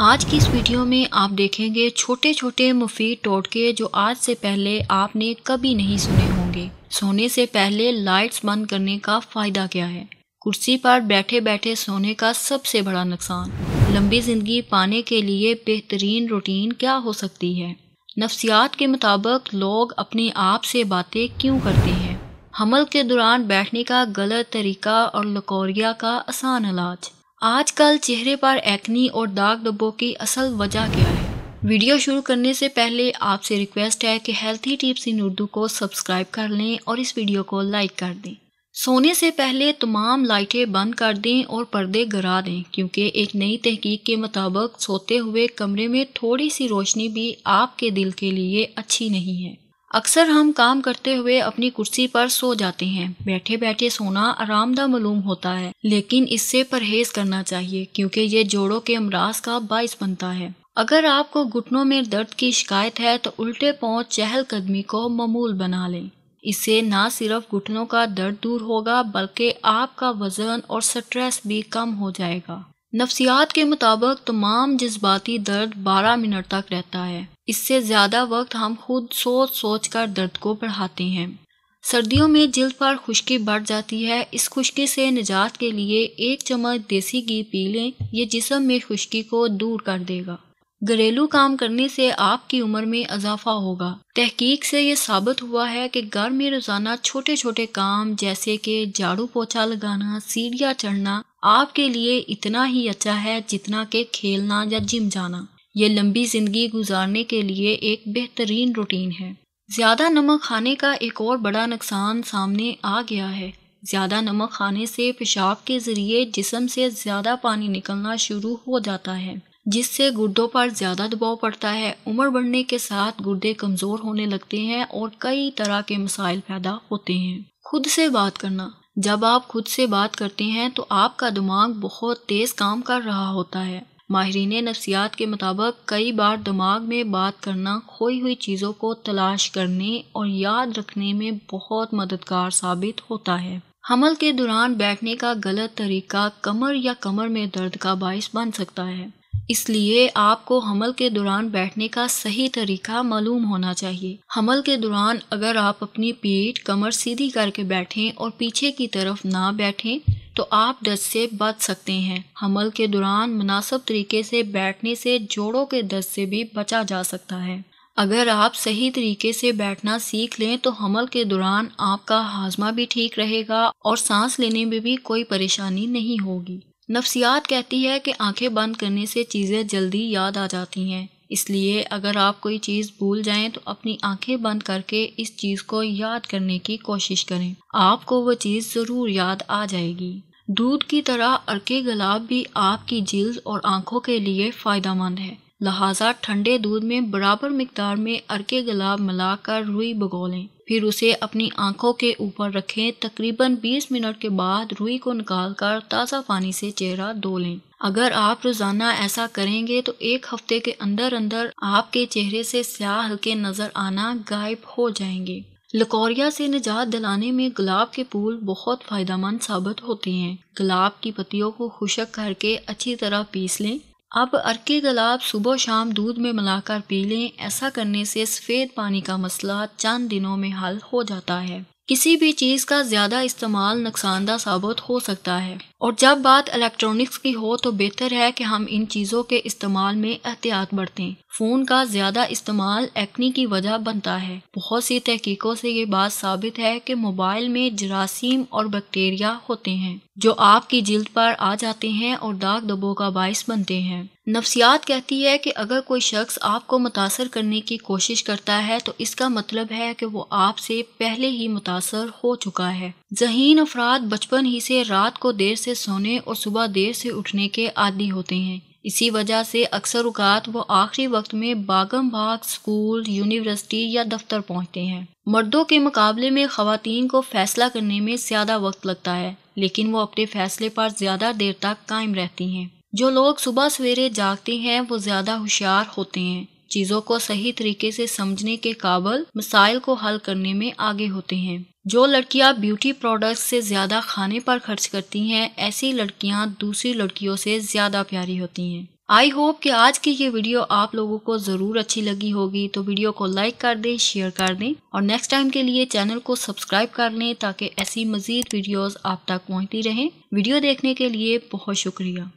आज की इस वीडियो में आप देखेंगे छोटे छोटे मुफीद टोटके जो आज से पहले आपने कभी नहीं सुने होंगे सोने से पहले लाइट्स बंद करने का फ़ायदा क्या है कुर्सी पर बैठे बैठे सोने का सबसे बड़ा नुकसान लंबी ज़िंदगी पाने के लिए बेहतरीन रूटीन क्या हो सकती है नफ्सियात के मुताबिक लोग अपने आप से बातें क्यों करते हैं हमल के दौरान बैठने का गलत तरीका और लकोरिया का आसान इलाज आजकल चेहरे पर एक्नी और दाग डब्बों की असल वजह क्या है वीडियो शुरू करने से पहले आपसे रिक्वेस्ट है कि हेल्थी टिप्स इन उर्दू को सब्सक्राइब कर लें और इस वीडियो को लाइक कर दें सोने से पहले तमाम लाइटें बंद कर दें और पर्दे गरा दें क्योंकि एक नई तहकीक के मुताबिक सोते हुए कमरे में थोड़ी सी रोशनी भी आपके दिल के लिए अच्छी नहीं है अक्सर हम काम करते हुए अपनी कुर्सी पर सो जाते हैं बैठे बैठे सोना आरामदा मालूम होता है लेकिन इससे परहेज करना चाहिए क्योंकि ये जोड़ों के अमराज का बायस बनता है अगर आपको घुटनों में दर्द की शिकायत है तो उल्टे पाँव चहलकदमी को ममूल बना लें इससे ना सिर्फ घुटनों का दर्द दूर होगा बल्कि आपका वजन और स्ट्रेस भी कम हो जाएगा नफ्सियात के मुताबिक तमाम जज्बाती दर्द 12 मिनट तक रहता है इससे ज़्यादा वक्त हम खुद सोच सोच कर दर्द को बढ़ाते हैं सर्दियों में जल्द पर खुश्की बढ़ जाती है इस खुश्की से निजात के लिए एक चम्मच देसी घी पी लें यह जिसम में खुश्की को दूर कर देगा घरेलू काम करने से आपकी उम्र में इजाफा होगा तहकीक से ये साबित हुआ है कि घर में रोज़ाना छोटे छोटे काम जैसे कि झाड़ू पोछा लगाना सीढ़ियाँ चढ़ना आपके लिए इतना ही अच्छा है जितना के खेलना या जिम जाना ये लंबी जिंदगी गुजारने के लिए एक बेहतरीन रूटीन है ज़्यादा नमक खाने का एक और बड़ा नुकसान सामने आ गया है ज़्यादा नमक खाने से पेशाब के ज़रिए जिसम से ज़्यादा पानी निकलना शुरू हो जाता है जिससे गुर्दों पर ज़्यादा दबाव पड़ता है उम्र बढ़ने के साथ गुर्दे कमज़ोर होने लगते हैं और कई तरह के मसाइल पैदा होते हैं खुद से बात करना जब आप खुद से बात करते हैं तो आपका दिमाग बहुत तेज़ काम कर रहा होता है माहरीन नफ्सियात के मुताबिक कई बार दिमाग में बात करना खोई हुई चीज़ों को तलाश करने और याद रखने में बहुत मददगार साबित होता है हमल के दौरान बैठने का गलत तरीका कमर या कमर में दर्द का बायस बन सकता है इसलिए आपको हमल के दौरान बैठने का सही तरीका मालूम होना चाहिए हमल के दौरान अगर आप अपनी पीठ कमर सीधी करके बैठें और पीछे की तरफ ना बैठें तो आप दर्द से बच सकते हैं हमल के दौरान मुनासब तरीके से बैठने से जोड़ों के दर्द से भी बचा जा सकता है अगर आप सही तरीके से बैठना सीख लें तो हमल के दौरान आपका हाजमा भी ठीक रहेगा और सांस लेने में भी कोई परेशानी नहीं होगी नफ्सियात कहती है कि आंखें बंद करने से चीज़ें जल्दी याद आ जाती हैं इसलिए अगर आप कोई चीज़ भूल जाएं तो अपनी आंखें बंद करके इस चीज़ को याद करने की कोशिश करें आपको वो चीज़ ज़रूर याद आ जाएगी दूध की तरह अरके गुलाब भी आपकी जिल्द और आंखों के लिए फ़ायदा मंद है लिहाजा ठंडे दूध में बराबर मकदार में अरके गुलाब मिलाकर रुई भगोलें फिर उसे अपनी आंखों के ऊपर रखें तकरीबन 20 मिनट के बाद रुई को निकालकर ताज़ा पानी से चेहरा धो लें अगर आप रोज़ाना ऐसा करेंगे तो एक हफ्ते के अंदर अंदर आपके चेहरे से स्याह हल्के नज़र आना गायब हो जाएंगे लकोरिया से निजात दिलाने में गुलाब के फूल बहुत फ़ायदा मंद साबित होते हैं गुलाब की पत्तियों को खुशक करके अच्छी तरह पीस लें अब अरके गलाब सुबह शाम दूध में मिलाकर पी लें ऐसा करने से सफ़ेद पानी का मसला चंद दिनों में हल हो जाता है किसी भी चीज़ का ज़्यादा इस्तेमाल नुकसानदा साबित हो सकता है और जब बात इलेक्ट्रॉनिक्स की हो तो बेहतर है कि हम इन चीज़ों के इस्तेमाल में एहतियात बरतें फ़ोन का ज़्यादा इस्तेमाल एक्नी की वजह बनता है बहुत सी तहकीकों से ये बात साबित है कि मोबाइल में जरासीम और बैक्टीरिया होते हैं जो आपकी जिल्द पर आ जाते हैं और दाग दबों का बायस बनते हैं नफसियात कहती है कि अगर कोई शख्स आपको मुतासर करने की कोशिश करता है तो इसका मतलब है कि वो आपसे पहले ही मुतासर हो चुका है जहीन अफराद बचपन ही से रात को देर से सोने और सुबह देर से उठने के आदि होते हैं इसी वजह से अक्सर उकात वो आखिरी वक्त में बागम भाग स्कूल यूनिवर्सिटी या दफ्तर पहुंचते हैं मर्दों के मुकाबले में खातन को फैसला करने में ज़्यादा वक्त लगता है लेकिन वो अपने फैसले पर ज़्यादा देर तक कायम रहती हैं जो लोग सुबह सवेरे जागते हैं वो ज़्यादा होशियार होते हैं चीज़ों को सही तरीके से समझने के काबल मसाइल को हल करने में आगे होते हैं जो लड़कियां ब्यूटी प्रोडक्ट्स से ज़्यादा खाने पर खर्च करती हैं ऐसी लड़कियां दूसरी लड़कियों से ज़्यादा प्यारी होती हैं आई होप कि आज की ये वीडियो आप लोगों को ज़रूर अच्छी लगी होगी तो वीडियो को लाइक कर दें शेयर कर दें और नेक्स्ट टाइम के लिए चैनल को सब्सक्राइब कर लें ताकि ऐसी मज़ीद वीडियोस आप तक पहुंचती रहें वीडियो देखने के लिए बहुत शुक्रिया